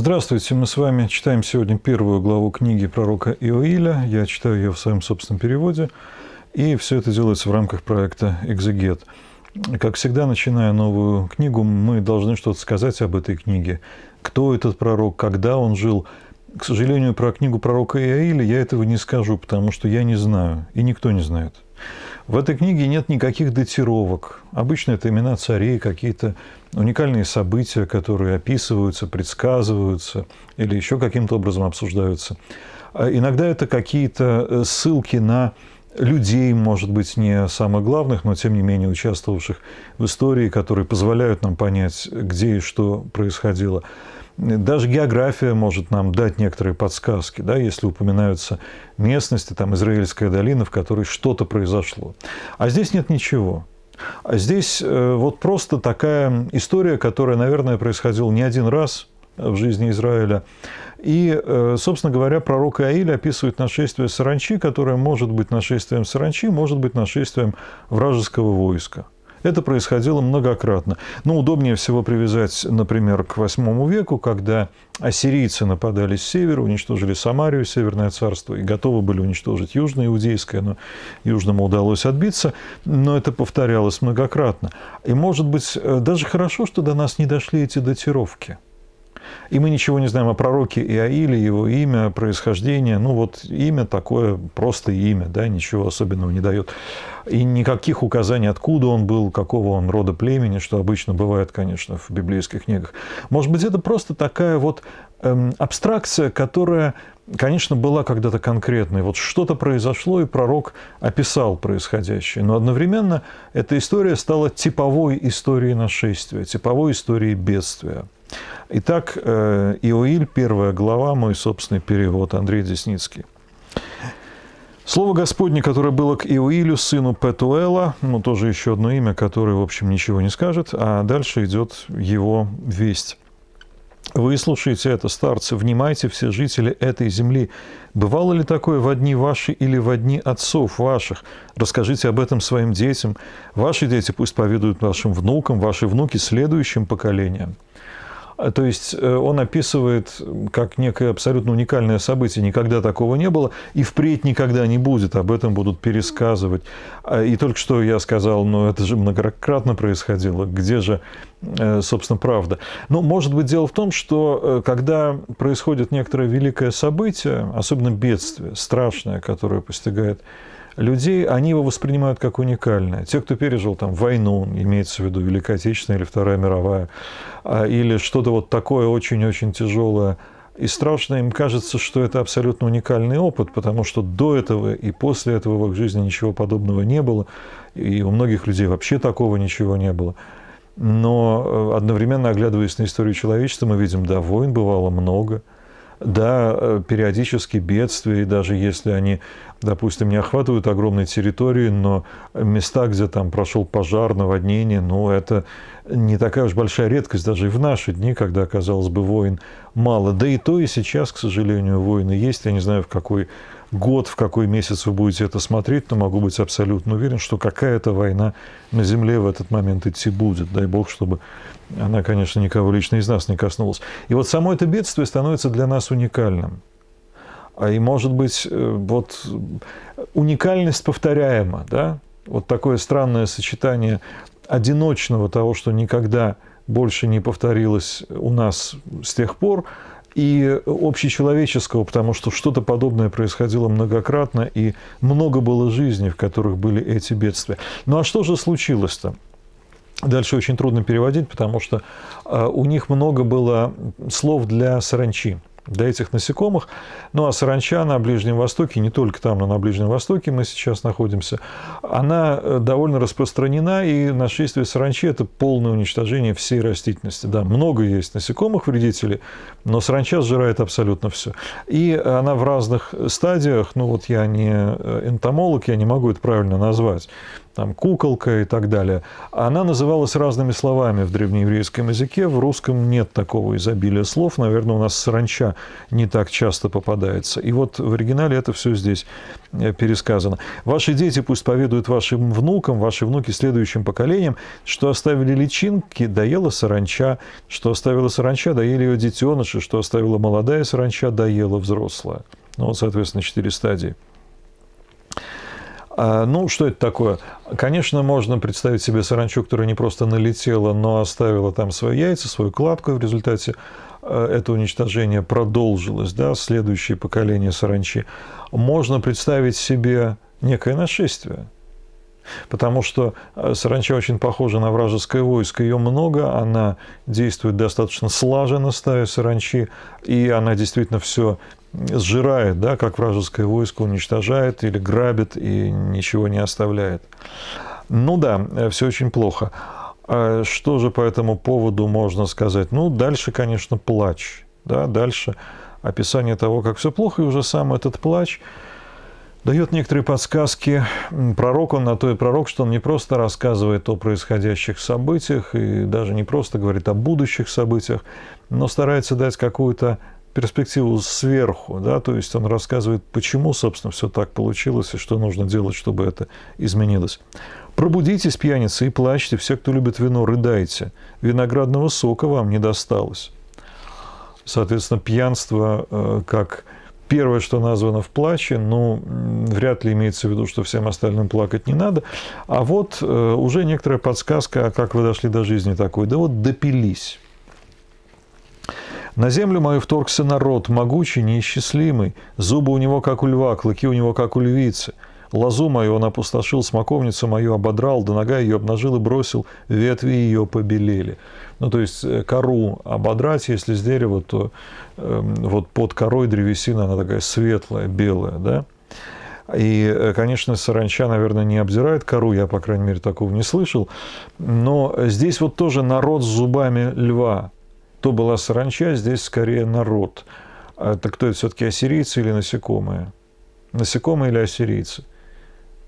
Здравствуйте, мы с вами читаем сегодня первую главу книги пророка Иоиля. Я читаю ее в своем собственном переводе. И все это делается в рамках проекта «Экзегет». Как всегда, начиная новую книгу, мы должны что-то сказать об этой книге. Кто этот пророк, когда он жил. К сожалению, про книгу пророка Иоиля я этого не скажу, потому что я не знаю, и никто не знает. В этой книге нет никаких датировок. Обычно это имена царей, какие-то уникальные события, которые описываются, предсказываются или еще каким-то образом обсуждаются. А иногда это какие-то э, ссылки на людей, может быть, не самых главных, но тем не менее участвовавших в истории, которые позволяют нам понять, где и что происходило. Даже география может нам дать некоторые подсказки, да, если упоминаются местности, там Израильская долина, в которой что-то произошло. А здесь нет ничего. А здесь э, вот просто такая история, которая, наверное, происходила не один раз в жизни Израиля. И, э, собственно говоря, пророк Аиль описывает нашествие саранчи, которое может быть нашествием саранчи, может быть нашествием вражеского войска. Это происходило многократно. Но удобнее всего привязать, например, к VIII веку, когда ассирийцы нападали с севера, уничтожили Самарию, Северное царство, и готовы были уничтожить Южное Иудейское, но Южному удалось отбиться. Но это повторялось многократно. И, может быть, э, даже хорошо, что до нас не дошли эти датировки – и мы ничего не знаем о пророке Иаиле, его имя, происхождение. Ну вот имя такое, просто имя, да, ничего особенного не дает. И никаких указаний, откуда он был, какого он рода племени, что обычно бывает, конечно, в библейских книгах. Может быть, это просто такая вот эм, абстракция, которая, конечно, была когда-то конкретной. Вот что-то произошло, и пророк описал происходящее. Но одновременно эта история стала типовой историей нашествия, типовой историей бедствия. Итак, э, Иоиль, первая глава, мой собственный перевод, Андрей Десницкий. Слово Господне, которое было к Иуилю, сыну Петуэла, ну, тоже еще одно имя, которое, в общем, ничего не скажет, а дальше идет его весть. Выслушайте это, старцы, внимайте все жители этой земли. Бывало ли такое в одни ваши или в одни отцов ваших? Расскажите об этом своим детям. Ваши дети пусть поведают вашим внукам, ваши внуки следующим поколениям. А, то есть э, он описывает как некое абсолютно уникальное событие. Никогда такого не было и впредь никогда не будет. Об этом будут пересказывать. А, и только что я сказал, но ну, это же многократно происходило. Где же, э, собственно, правда? Но, ну, может быть, дело в том, что э, когда происходит некоторое великое событие, особенно бедствие, страшное, которое постигает людей, они его воспринимают как уникальное. Те, кто пережил там войну, имеется в виду Великая Отечественная или Вторая мировая, а, или что-то вот такое очень-очень тяжелое, и страшное им кажется, что это абсолютно уникальный опыт, потому что до этого и после этого в их жизни ничего подобного не было, и у многих людей вообще такого ничего не было. Но э, одновременно, оглядываясь на историю человечества, мы видим, да, войн бывало много – да, э, периодически бедствия, и даже если они, допустим, не охватывают огромной территории, но места, где там прошел пожар, наводнение, ну, это не такая уж большая редкость даже и в наши дни, когда, казалось бы, войн мало. Да и то, и сейчас, к сожалению, войны есть. Я не знаю, в какой год, в какой месяц вы будете это смотреть, но могу быть абсолютно уверен, что какая-то война на Земле в этот момент идти будет. Дай бог, чтобы она, конечно, никого лично из нас не коснулась. И вот само это бедствие становится для нас уникальным. а И, может быть, э, вот уникальность повторяема, да? Вот такое странное сочетание одиночного того, что никогда больше не повторилось у нас с тех пор, и общечеловеческого, потому что что-то подобное происходило многократно, и много было жизней, в которых были эти бедствия. Ну а что же случилось-то? Дальше очень трудно переводить, потому что э, у них много было слов для саранчи для этих насекомых. Ну а саранча на Ближнем Востоке, не только там, но на Ближнем Востоке мы сейчас находимся, она э, довольно распространена, и нашествие саранчи – это полное уничтожение всей растительности. Да, много есть насекомых вредителей, но саранча сжирает абсолютно все. И она в разных стадиях, ну вот я не э, энтомолог, я не могу это правильно назвать, там, куколка и так далее. Она называлась разными словами в древнееврейском языке. В русском нет такого изобилия слов. Наверное, у нас саранча не так часто попадается. И вот в оригинале это все здесь э, пересказано. Ваши дети пусть поведают вашим внукам, ваши внуки следующим поколениям, что оставили личинки, доела саранча, что оставила саранча, доели ее детеныши, что оставила молодая саранча, доела взрослая. Ну, вот, соответственно, четыре стадии. А, ну, что это такое? Конечно, можно представить себе саранчу, которая не просто налетела, но оставила там свои яйца, свою кладку. В результате э, это уничтожение продолжилось, да, следующее поколение саранчи. Можно представить себе некое нашествие, Потому что э, саранча очень похожа на вражеское войско. Ее много, она действует достаточно слаженно, стая саранчи, и она действительно все сжирает, да, как вражеское войско уничтожает или грабит и ничего не оставляет. Ну да, э, все очень плохо. А что же по этому поводу можно сказать? Ну, дальше, конечно, плач. Да, дальше описание того, как все плохо, и уже сам этот плач дает некоторые подсказки. Пророк он на то и пророк, что он не просто рассказывает о происходящих событиях и даже не просто говорит о будущих событиях, но старается дать какую-то перспективу сверху, да, то есть он рассказывает, почему, собственно, все так получилось и что нужно делать, чтобы это изменилось. «Пробудитесь, пьяницы, и плачьте, все, кто любит вино, рыдайте. Виноградного сока вам не досталось». Соответственно, пьянство э, как первое, что названо в плаче, ну, вряд ли имеется в виду, что всем остальным плакать не надо. А вот э, уже некоторая подсказка, а как вы дошли до жизни такой. Да вот допились. На землю мою вторгся народ, могучий, неисчислимый. Зубы у него, как у льва, клыки у него, как у львицы. Лозу мою он опустошил, смоковницу мою ободрал, до нога ее обнажил и бросил, ветви ее побелели. Ну, то есть э, кору ободрать, если с дерева, то э, вот под корой древесина, она такая светлая, белая, да? И, э, конечно, саранча, наверное, не обзирает кору, я, по крайней мере, такого не слышал. Но здесь вот тоже народ с зубами льва то была саранча, здесь скорее народ. А это кто это все-таки ассирийцы или насекомые? Насекомые или ассирийцы?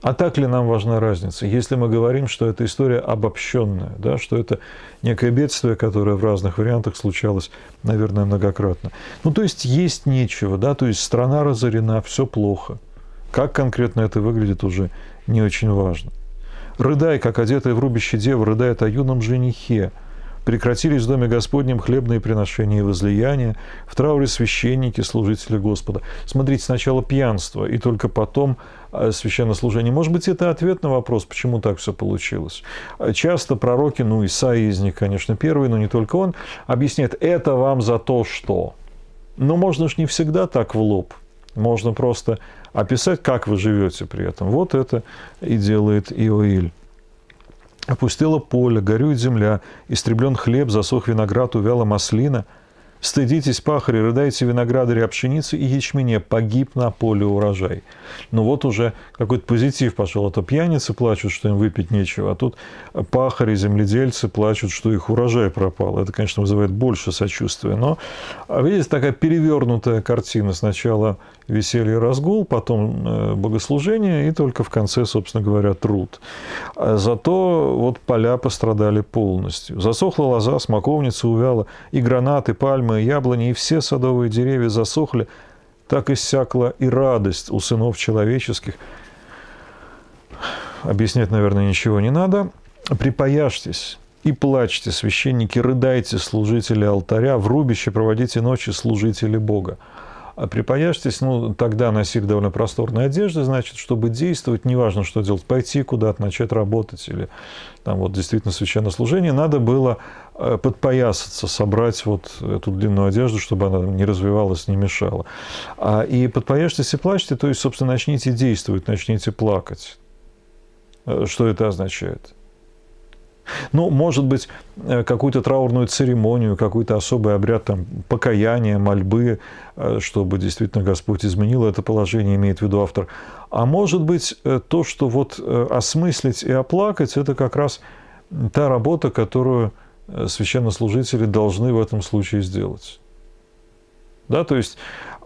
А так ли нам важна разница, если мы говорим, что эта история обобщенная, да, что это некое бедствие, которое в разных вариантах случалось, наверное, многократно. Ну, то есть есть нечего, да, то есть страна разорена, все плохо. Как конкретно это выглядит, уже не очень важно. «Рыдай, как одетая в рубище дева, рыдает о юном женихе», Прекратились в Доме Господнем хлебные приношения и возлияния, в трауре священники, служители Господа. Смотрите, сначала пьянство, и только потом э, священнослужение. Может быть, это ответ на вопрос, почему так все получилось. Часто пророки, ну, Исаия из них, конечно, первый, но не только он, объясняет, это вам за то, что. Но можно же не всегда так в лоб. Можно просто описать, как вы живете при этом. Вот это и делает Иоиль. Опустело поле, горюет земля, истреблен хлеб, засох виноград, увяла маслина. Стыдитесь, пахари, рыдайте виноградари об а и ячмене, погиб на поле урожай. Но ну вот уже какой-то позитив пошел. А то пьяницы плачут, что им выпить нечего, а тут пахари, земледельцы плачут, что их урожай пропал. Это, конечно, вызывает больше сочувствия. Но, а видите, такая перевернутая картина. Сначала веселье разгул, потом э, богослужение и только в конце, собственно говоря, труд. А зато вот поля пострадали полностью. Засохла лоза, смоковница увяла, и гранаты, пальмы, и яблони, и все садовые деревья засохли. Так иссякла и радость у сынов человеческих. Объяснять, наверное, ничего не надо. Припаяшьтесь и плачьте, священники, рыдайте, служители алтаря, в рубище проводите ночи, служители Бога. А припаяшьтесь, ну, тогда носили довольно просторные одежды, значит, чтобы действовать, неважно, что делать, пойти куда-то, начать работать или там вот действительно священнослужение, надо было э, подпоясаться, собрать вот эту длинную одежду, чтобы она не развивалась, не мешала. А, и подпояжьтесь и плачьте, то есть, собственно, начните действовать, начните плакать. Э, что это означает? Ну, может быть, э, какую-то траурную церемонию, какой-то особый обряд там, покаяния, мольбы, э, чтобы действительно Господь изменил это положение, имеет в виду автор. А может быть, э, то, что вот осмыслить и оплакать, это как раз та работа, которую священнослужители должны в этом случае сделать. Да, то есть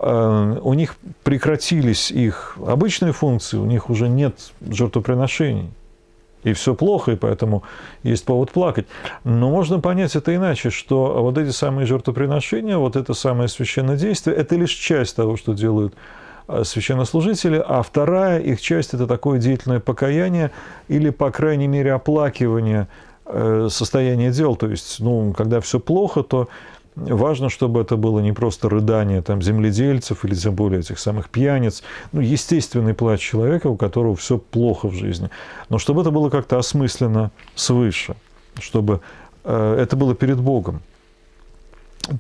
у них прекратились их обычные функции, у них уже нет жертвоприношений и все плохо, и поэтому есть повод плакать. Но можно понять это иначе, что вот эти самые жертвоприношения, вот это самое священное действие, это лишь часть того, что делают э, священнослужители, а вторая их часть – это такое деятельное покаяние или, по крайней мере, оплакивание э, состояния дел. То есть, ну, когда все плохо, то Важно, чтобы это было не просто рыдание там, земледельцев или тем более этих самых пьяниц, ну, естественный плач человека, у которого все плохо в жизни, но чтобы это было как-то осмысленно свыше, чтобы э, это было перед Богом.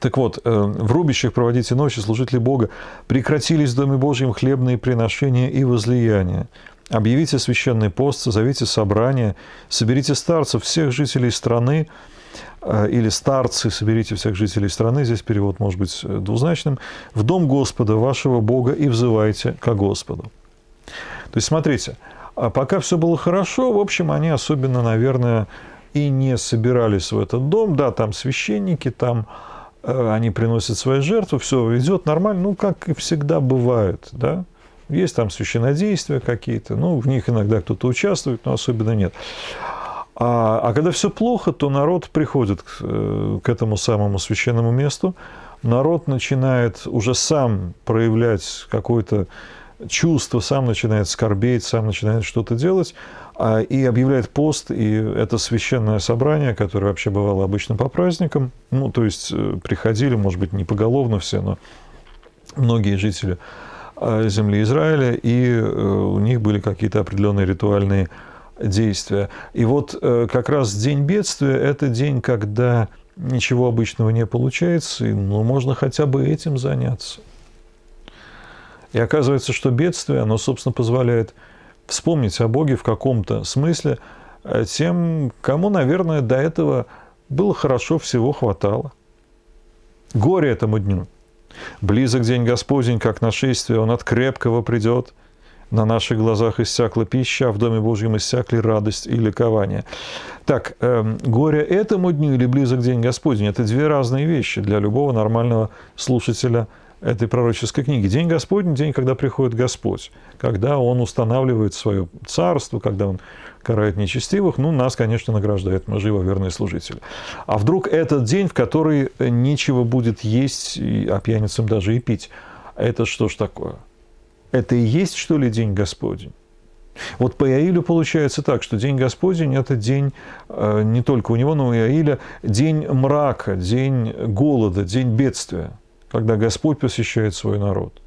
Так вот, э, в рубящих проводите ночи, служители Бога, прекратились в Доме Божьем хлебные приношения и возлияния. Объявите священный пост, зовите собрание, соберите старцев, всех жителей страны, э, или старцы, соберите всех жителей страны, здесь перевод может быть э, двузначным, в дом Господа, вашего Бога, и взывайте к Господу. То есть, смотрите, а пока все было хорошо, в общем, они особенно, наверное, и не собирались в этот дом. Да, там священники, там э, они приносят свои жертвы, все идет нормально, ну, как и всегда бывает, да. Есть там священодействия какие-то, ну, в них иногда кто-то участвует, но особенно нет. А, а когда все плохо, то народ приходит к, э, к этому самому священному месту, народ начинает уже сам проявлять какое-то чувство, сам начинает скорбеть, сам начинает что-то делать, а, и объявляет пост, и это священное собрание, которое вообще бывало обычно по праздникам, ну, то есть э, приходили, может быть, не поголовно все, но многие жители Э, земли Израиля, и э, у них были какие-то определенные ритуальные действия. И вот э, как раз день бедствия – это день, когда ничего обычного не получается, но ну, можно хотя бы этим заняться. И оказывается, что бедствие, оно, собственно, позволяет вспомнить о Боге в каком-то смысле тем, кому, наверное, до этого было хорошо, всего хватало. Горе этому дню – Близок день Господень, как нашествие, он от крепкого придет. На наших глазах иссякла пища, а в Доме Божьем иссякли радость и ликование. Так, э, горе этому дню или близок день Господень – это две разные вещи для любого нормального слушателя этой пророческой книги. День Господень – день, когда приходит Господь, когда Он устанавливает свое царство, когда Он карает нечестивых, ну, нас, конечно, награждает, мы живо верные служители. А вдруг этот день, в который нечего будет есть, а пьяницам даже и пить, это что ж такое? Это и есть, что ли, день Господень? Вот по Иаилю получается так, что День Господень – это день э, не только у него, но и у Иаиля, день мрака, день голода, день бедствия, когда Господь посещает свой народ.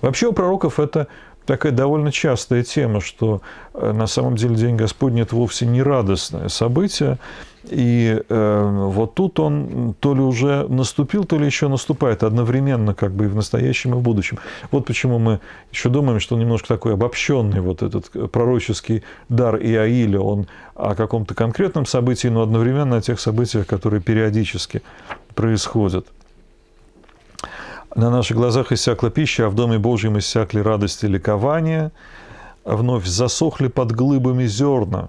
Вообще у пророков это такая довольно частая тема, что э, на самом деле День Господний – это вовсе не радостное событие. И э, вот тут он то ли уже наступил, то ли еще наступает одновременно, как бы и в настоящем, и в будущем. Вот почему мы еще думаем, что немножко такой обобщенный вот этот э, пророческий дар Иаиля, он о каком-то конкретном событии, но одновременно о тех событиях, которые периодически происходят. На наших глазах иссякла пища, а в Доме Божьем иссякли радость и ликование, вновь засохли под глыбами зерна.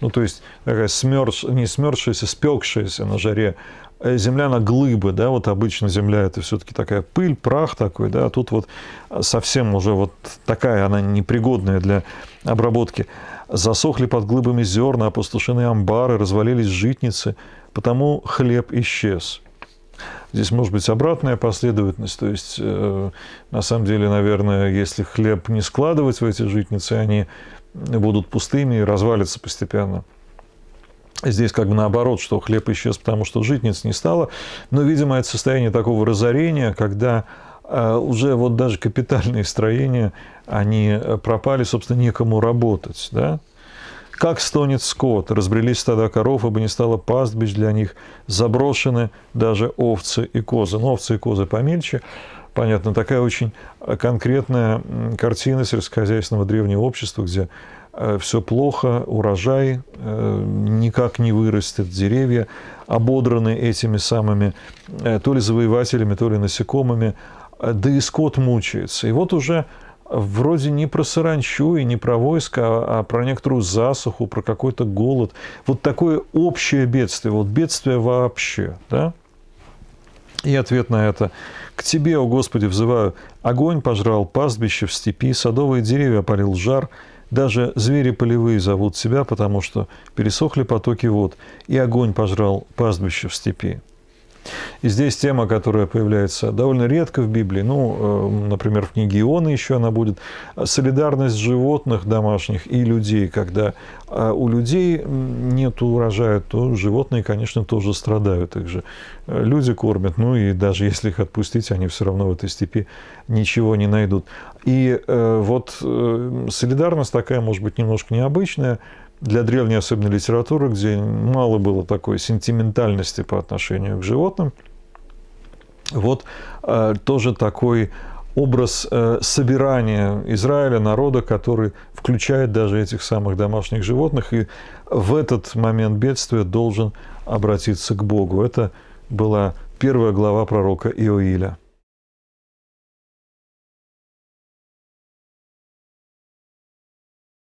Ну, то есть такая смерз, не смерзшаяся, спекшаяся на жаре э, земля на глыбы, да, вот обычно земля это все-таки такая пыль, прах такой, да, а тут вот э, совсем уже вот такая она непригодная для обработки. Засохли под глыбами зерна, опустошены амбары, развалились житницы, потому хлеб исчез. Здесь может быть обратная последовательность, то есть, э, на самом деле, наверное, если хлеб не складывать в эти житницы, они будут пустыми и развалятся постепенно. Здесь как бы наоборот, что хлеб исчез, потому что житниц не стало. Но, видимо, это состояние такого разорения, когда э, уже вот даже капитальные строения, они э, пропали, собственно, некому работать, да? Как стонет скот, разбрелись тогда коров, ибо не стало пастбищ для них, заброшены даже овцы и козы. Но овцы и козы помельче. Понятно, такая очень конкретная картина сельскохозяйственного древнего общества, где э, все плохо, урожай э, никак не вырастет, деревья ободраны этими самыми э, то ли завоевателями, то ли насекомыми, да и скот мучается. И вот уже вроде не про саранчу и не про войско, а, а про некоторую засуху, про какой-то голод. Вот такое общее бедствие, вот бедствие вообще, да? И ответ на это. «К тебе, о Господи, взываю. Огонь пожрал пастбище в степи, садовые деревья опалил жар, даже звери полевые зовут тебя, потому что пересохли потоки вод, и огонь пожрал пастбище в степи». И здесь тема, которая появляется довольно редко в Библии, ну, э, например, в книге Иона еще она будет, солидарность животных домашних и людей, когда а, у людей нет урожая, то животные, конечно, тоже страдают, их же э, люди кормят, ну и даже если их отпустить, они все равно в этой степи ничего не найдут. И э, вот солидарность такая, может быть, немножко необычная, для древней особенной литературы, где мало было такой сентиментальности по отношению к животным, вот э, тоже такой образ э, собирания Израиля, народа, который включает даже этих самых домашних животных, и в этот момент бедствия должен обратиться к Богу. Это была первая глава пророка Иоиля.